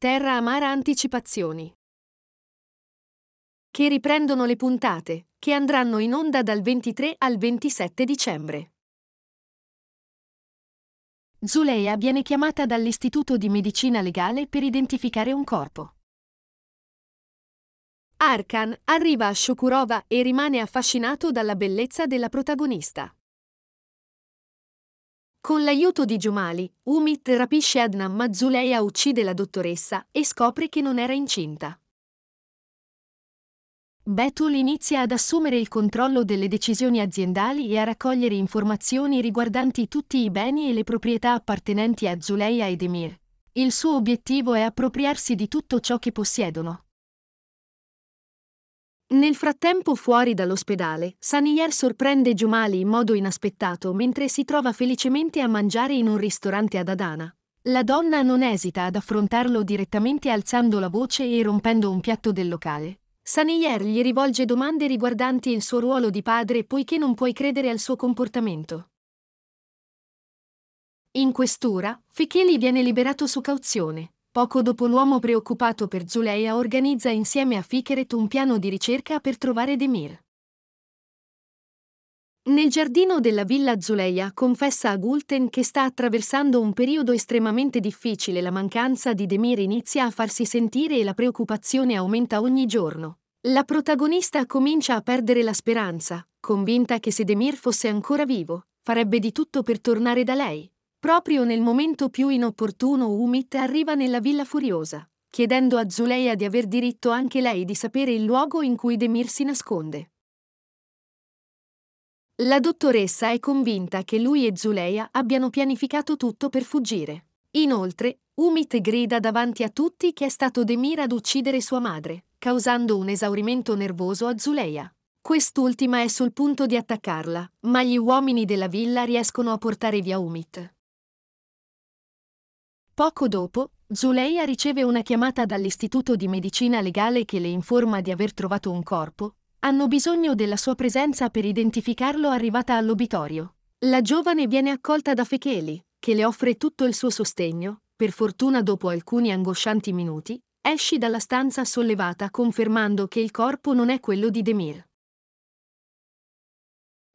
Terra Amara Anticipazioni. Che riprendono le puntate, che andranno in onda dal 23 al 27 dicembre. Zuleia viene chiamata dall'Istituto di Medicina Legale per identificare un corpo. Arkan arriva a Shokurova e rimane affascinato dalla bellezza della protagonista. Con l'aiuto di Jumali, Umit rapisce Adnan ma Zuleia uccide la dottoressa e scopre che non era incinta. Betul inizia ad assumere il controllo delle decisioni aziendali e a raccogliere informazioni riguardanti tutti i beni e le proprietà appartenenti a Zuleia ed Emir. Il suo obiettivo è appropriarsi di tutto ciò che possiedono. Nel frattempo fuori dall'ospedale, Sanier sorprende Giumali in modo inaspettato mentre si trova felicemente a mangiare in un ristorante ad Adana. La donna non esita ad affrontarlo direttamente alzando la voce e rompendo un piatto del locale. Sanier gli rivolge domande riguardanti il suo ruolo di padre poiché non puoi credere al suo comportamento. In questura, Ficheli viene liberato su cauzione. Poco dopo l'uomo preoccupato per Zuleia organizza insieme a Fikeret un piano di ricerca per trovare Demir. Nel giardino della villa Zuleia confessa a Gulten che sta attraversando un periodo estremamente difficile. La mancanza di Demir inizia a farsi sentire e la preoccupazione aumenta ogni giorno. La protagonista comincia a perdere la speranza, convinta che se Demir fosse ancora vivo, farebbe di tutto per tornare da lei. Proprio nel momento più inopportuno Umit arriva nella Villa Furiosa, chiedendo a Zuleia di aver diritto anche lei di sapere il luogo in cui Demir si nasconde. La dottoressa è convinta che lui e Zuleia abbiano pianificato tutto per fuggire. Inoltre, Umit grida davanti a tutti che è stato Demir ad uccidere sua madre, causando un esaurimento nervoso a Zuleia. Quest'ultima è sul punto di attaccarla, ma gli uomini della villa riescono a portare via Umit. Poco dopo, Zuleia riceve una chiamata dall'Istituto di Medicina Legale che le informa di aver trovato un corpo. Hanno bisogno della sua presenza per identificarlo arrivata all'obitorio. La giovane viene accolta da Fecheli, che le offre tutto il suo sostegno. Per fortuna dopo alcuni angoscianti minuti, esci dalla stanza sollevata confermando che il corpo non è quello di Demir.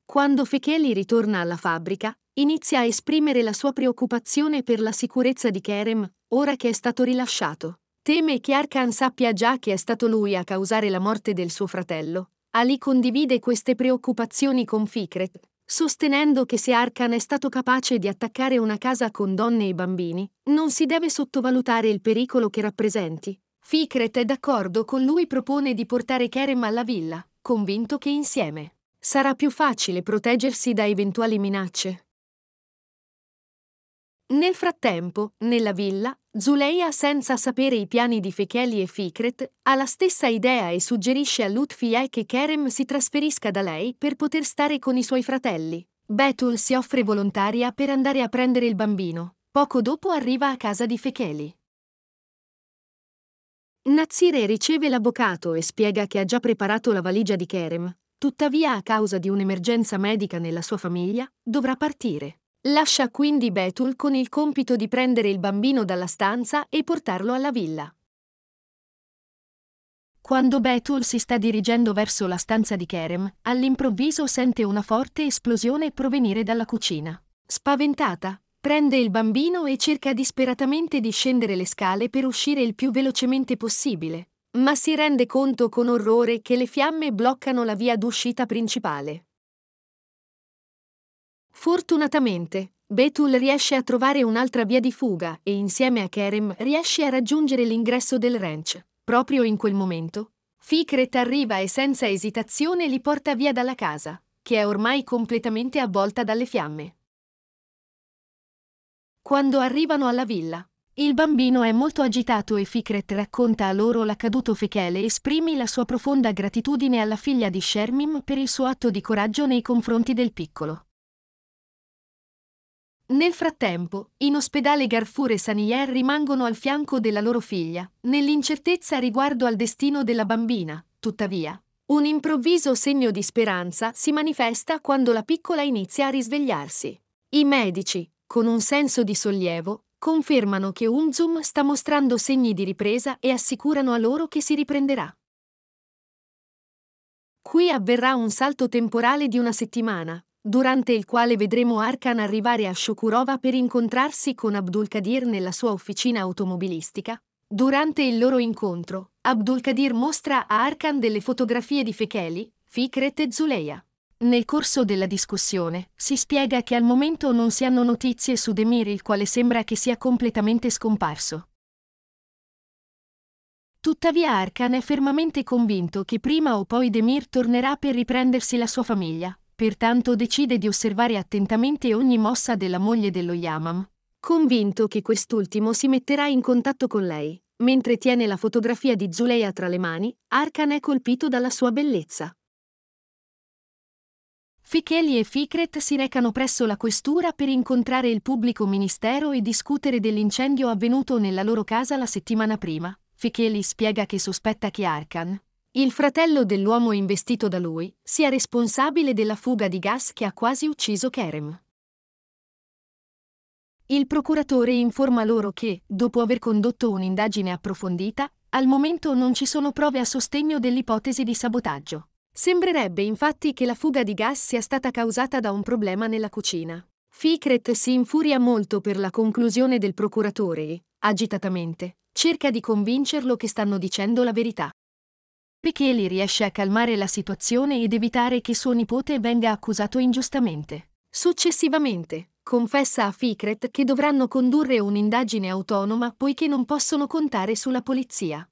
Quando Fecheli ritorna alla fabbrica, inizia a esprimere la sua preoccupazione per la sicurezza di Kerem, ora che è stato rilasciato. Teme che Arkan sappia già che è stato lui a causare la morte del suo fratello. Ali condivide queste preoccupazioni con Fikret, sostenendo che se Arkan è stato capace di attaccare una casa con donne e bambini, non si deve sottovalutare il pericolo che rappresenti. Fikret è d'accordo con lui e propone di portare Kerem alla villa, convinto che insieme sarà più facile proteggersi da eventuali minacce. Nel frattempo, nella villa, Zuleia, senza sapere i piani di Fecheli e Fikret, ha la stessa idea e suggerisce a Lutfiye che Kerem si trasferisca da lei per poter stare con i suoi fratelli. Betul si offre volontaria per andare a prendere il bambino. Poco dopo arriva a casa di Fecheli. Nazire riceve l'avvocato e spiega che ha già preparato la valigia di Kerem, tuttavia a causa di un'emergenza medica nella sua famiglia, dovrà partire. Lascia quindi Betul con il compito di prendere il bambino dalla stanza e portarlo alla villa. Quando Betul si sta dirigendo verso la stanza di Kerem, all'improvviso sente una forte esplosione provenire dalla cucina. Spaventata, prende il bambino e cerca disperatamente di scendere le scale per uscire il più velocemente possibile, ma si rende conto con orrore che le fiamme bloccano la via d'uscita principale. Fortunatamente, Betul riesce a trovare un'altra via di fuga e insieme a Kerem riesce a raggiungere l'ingresso del ranch. Proprio in quel momento, Fikret arriva e senza esitazione li porta via dalla casa, che è ormai completamente avvolta dalle fiamme. Quando arrivano alla villa, il bambino è molto agitato e Fikret racconta a loro l'accaduto fechele e esprime la sua profonda gratitudine alla figlia di Shermim per il suo atto di coraggio nei confronti del piccolo. Nel frattempo, in ospedale Garfour e Sanier rimangono al fianco della loro figlia, nell'incertezza riguardo al destino della bambina. Tuttavia, un improvviso segno di speranza si manifesta quando la piccola inizia a risvegliarsi. I medici, con un senso di sollievo, confermano che Unzum sta mostrando segni di ripresa e assicurano a loro che si riprenderà. Qui avverrà un salto temporale di una settimana, durante il quale vedremo Arkan arrivare a Shokurova per incontrarsi con Abdulkadir nella sua officina automobilistica. Durante il loro incontro, Abdulkadir mostra a Arkan delle fotografie di Fekeli, Fikret e Zuleia. Nel corso della discussione, si spiega che al momento non si hanno notizie su Demir il quale sembra che sia completamente scomparso. Tuttavia Arkan è fermamente convinto che prima o poi Demir tornerà per riprendersi la sua famiglia, Pertanto decide di osservare attentamente ogni mossa della moglie dello Yamam, convinto che quest'ultimo si metterà in contatto con lei. Mentre tiene la fotografia di Zuleia tra le mani, Arkan è colpito dalla sua bellezza. Ficheli e Ficret si recano presso la questura per incontrare il pubblico ministero e discutere dell'incendio avvenuto nella loro casa la settimana prima. Ficheli spiega che sospetta che Arkan, il fratello dell'uomo investito da lui sia responsabile della fuga di gas che ha quasi ucciso Kerem. Il procuratore informa loro che, dopo aver condotto un'indagine approfondita, al momento non ci sono prove a sostegno dell'ipotesi di sabotaggio. Sembrerebbe infatti che la fuga di gas sia stata causata da un problema nella cucina. Ficret si infuria molto per la conclusione del procuratore e, agitatamente, cerca di convincerlo che stanno dicendo la verità. Micheli riesce a calmare la situazione ed evitare che suo nipote venga accusato ingiustamente. Successivamente, confessa a Fikret che dovranno condurre un'indagine autonoma poiché non possono contare sulla polizia.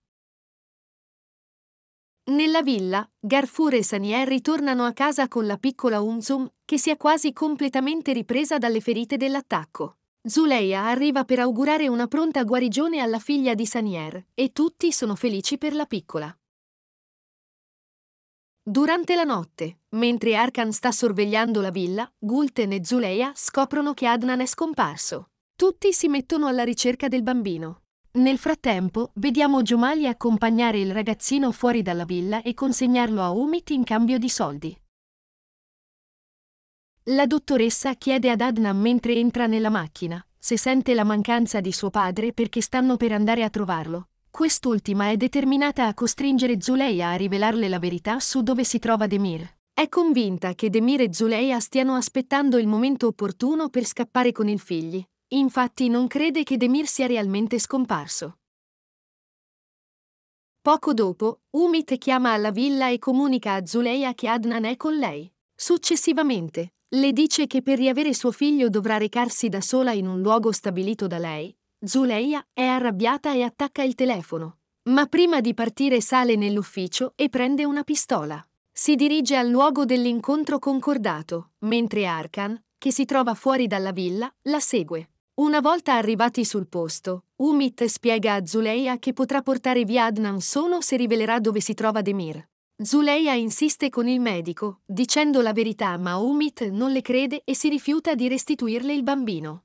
Nella villa, Garfur e Sanier ritornano a casa con la piccola Umzum, che si è quasi completamente ripresa dalle ferite dell'attacco. Zuleia arriva per augurare una pronta guarigione alla figlia di Sanier, e tutti sono felici per la piccola. Durante la notte, mentre Arkan sta sorvegliando la villa, Gulten e Zuleia scoprono che Adnan è scomparso. Tutti si mettono alla ricerca del bambino. Nel frattempo, vediamo Jomali accompagnare il ragazzino fuori dalla villa e consegnarlo a Umit in cambio di soldi. La dottoressa chiede ad Adnan mentre entra nella macchina se sente la mancanza di suo padre perché stanno per andare a trovarlo, Quest'ultima è determinata a costringere Zuleia a rivelarle la verità su dove si trova Demir. È convinta che Demir e Zuleia stiano aspettando il momento opportuno per scappare con il figlio. Infatti non crede che Demir sia realmente scomparso. Poco dopo, Umit chiama alla villa e comunica a Zuleia che Adnan è con lei. Successivamente, le dice che per riavere suo figlio dovrà recarsi da sola in un luogo stabilito da lei, Zuleia è arrabbiata e attacca il telefono. Ma prima di partire sale nell'ufficio e prende una pistola. Si dirige al luogo dell'incontro concordato, mentre Arkan, che si trova fuori dalla villa, la segue. Una volta arrivati sul posto, Umit spiega a Zuleia che potrà portare via Adnan solo se rivelerà dove si trova Demir. Zuleia insiste con il medico, dicendo la verità ma Umit non le crede e si rifiuta di restituirle il bambino.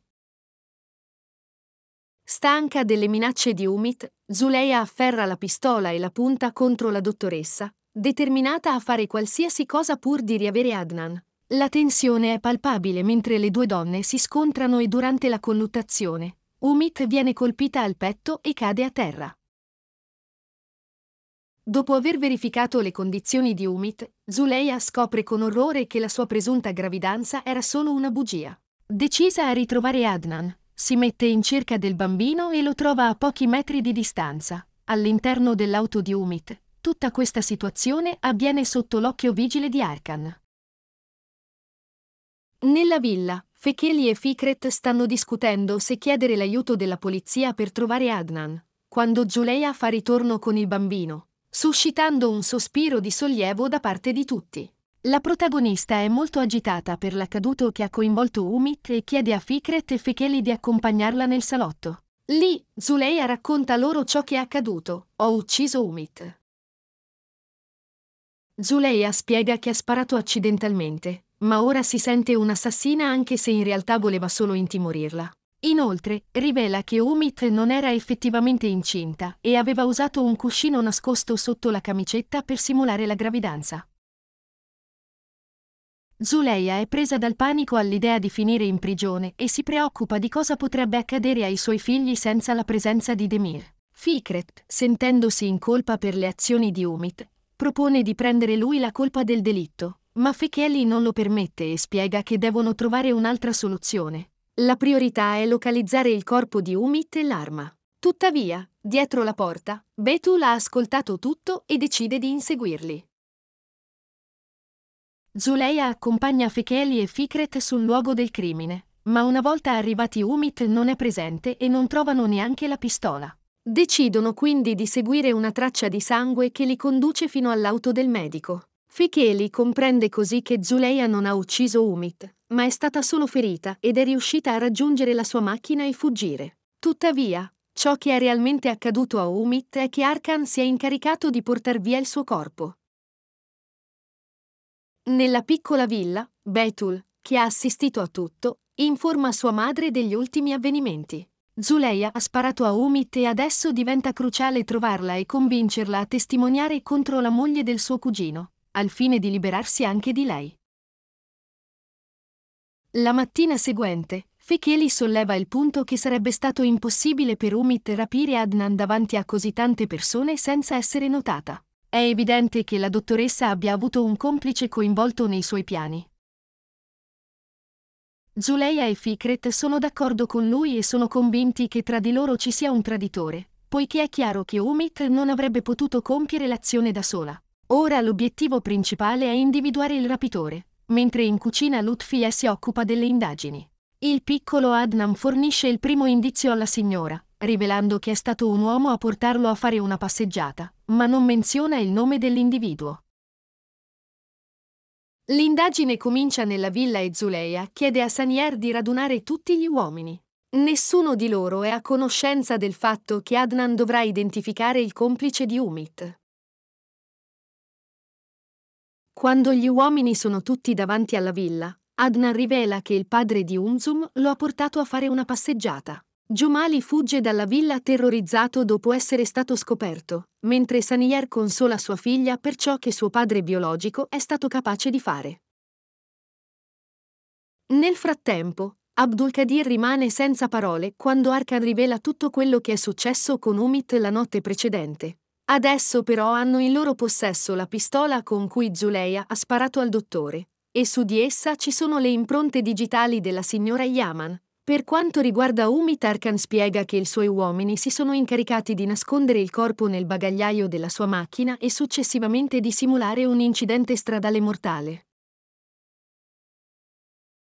Stanca delle minacce di Umit, Zuleia afferra la pistola e la punta contro la dottoressa, determinata a fare qualsiasi cosa pur di riavere Adnan. La tensione è palpabile mentre le due donne si scontrano e durante la colluttazione, Umit viene colpita al petto e cade a terra. Dopo aver verificato le condizioni di Umit, Zuleia scopre con orrore che la sua presunta gravidanza era solo una bugia. Decisa a ritrovare Adnan, si mette in cerca del bambino e lo trova a pochi metri di distanza, all'interno dell'auto di Umit. Tutta questa situazione avviene sotto l'occhio vigile di Arkan. Nella villa, Fekeli e Fikret stanno discutendo se chiedere l'aiuto della polizia per trovare Adnan, quando Giuleia fa ritorno con il bambino, suscitando un sospiro di sollievo da parte di tutti. La protagonista è molto agitata per l'accaduto che ha coinvolto Umit e chiede a Fikret e Fekeli di accompagnarla nel salotto. Lì, Zuleia racconta loro ciò che è accaduto. Ho ucciso Umit. Zuleia spiega che ha sparato accidentalmente, ma ora si sente un'assassina anche se in realtà voleva solo intimorirla. Inoltre, rivela che Umit non era effettivamente incinta e aveva usato un cuscino nascosto sotto la camicetta per simulare la gravidanza. Zuleia è presa dal panico all'idea di finire in prigione e si preoccupa di cosa potrebbe accadere ai suoi figli senza la presenza di Demir. Fikret, sentendosi in colpa per le azioni di Umit, propone di prendere lui la colpa del delitto, ma Fechelli non lo permette e spiega che devono trovare un'altra soluzione. La priorità è localizzare il corpo di Umit e l'arma. Tuttavia, dietro la porta, Betul ha ascoltato tutto e decide di inseguirli. Zuleia accompagna Fekeli e Fikret sul luogo del crimine, ma una volta arrivati Umit non è presente e non trovano neanche la pistola. Decidono quindi di seguire una traccia di sangue che li conduce fino all'auto del medico. Fekeli comprende così che Zuleia non ha ucciso Umit, ma è stata solo ferita ed è riuscita a raggiungere la sua macchina e fuggire. Tuttavia, ciò che è realmente accaduto a Umit è che Arkan si è incaricato di portar via il suo corpo. Nella piccola villa, Betul, che ha assistito a tutto, informa sua madre degli ultimi avvenimenti. Zuleia ha sparato a Umit e adesso diventa cruciale trovarla e convincerla a testimoniare contro la moglie del suo cugino, al fine di liberarsi anche di lei. La mattina seguente, Fekeli solleva il punto che sarebbe stato impossibile per Umit rapire Adnan davanti a così tante persone senza essere notata. È evidente che la dottoressa abbia avuto un complice coinvolto nei suoi piani. Zuleia e Fikret sono d'accordo con lui e sono convinti che tra di loro ci sia un traditore, poiché è chiaro che Umit non avrebbe potuto compiere l'azione da sola. Ora l'obiettivo principale è individuare il rapitore, mentre in cucina Lutfi si occupa delle indagini. Il piccolo Adnan fornisce il primo indizio alla signora, rivelando che è stato un uomo a portarlo a fare una passeggiata, ma non menziona il nome dell'individuo. L'indagine comincia nella villa e Zuleia chiede a Sanier di radunare tutti gli uomini. Nessuno di loro è a conoscenza del fatto che Adnan dovrà identificare il complice di Umit. Quando gli uomini sono tutti davanti alla villa, Adnan rivela che il padre di Umzum lo ha portato a fare una passeggiata. Jumali fugge dalla villa terrorizzato dopo essere stato scoperto, mentre Sanier consola sua figlia per ciò che suo padre biologico è stato capace di fare. Nel frattempo, Abdulkadir rimane senza parole quando Arkan rivela tutto quello che è successo con Umit la notte precedente. Adesso però hanno in loro possesso la pistola con cui Zuleya ha sparato al dottore, e su di essa ci sono le impronte digitali della signora Yaman, per quanto riguarda Umi, Tarkan spiega che i suoi uomini si sono incaricati di nascondere il corpo nel bagagliaio della sua macchina e successivamente di simulare un incidente stradale mortale.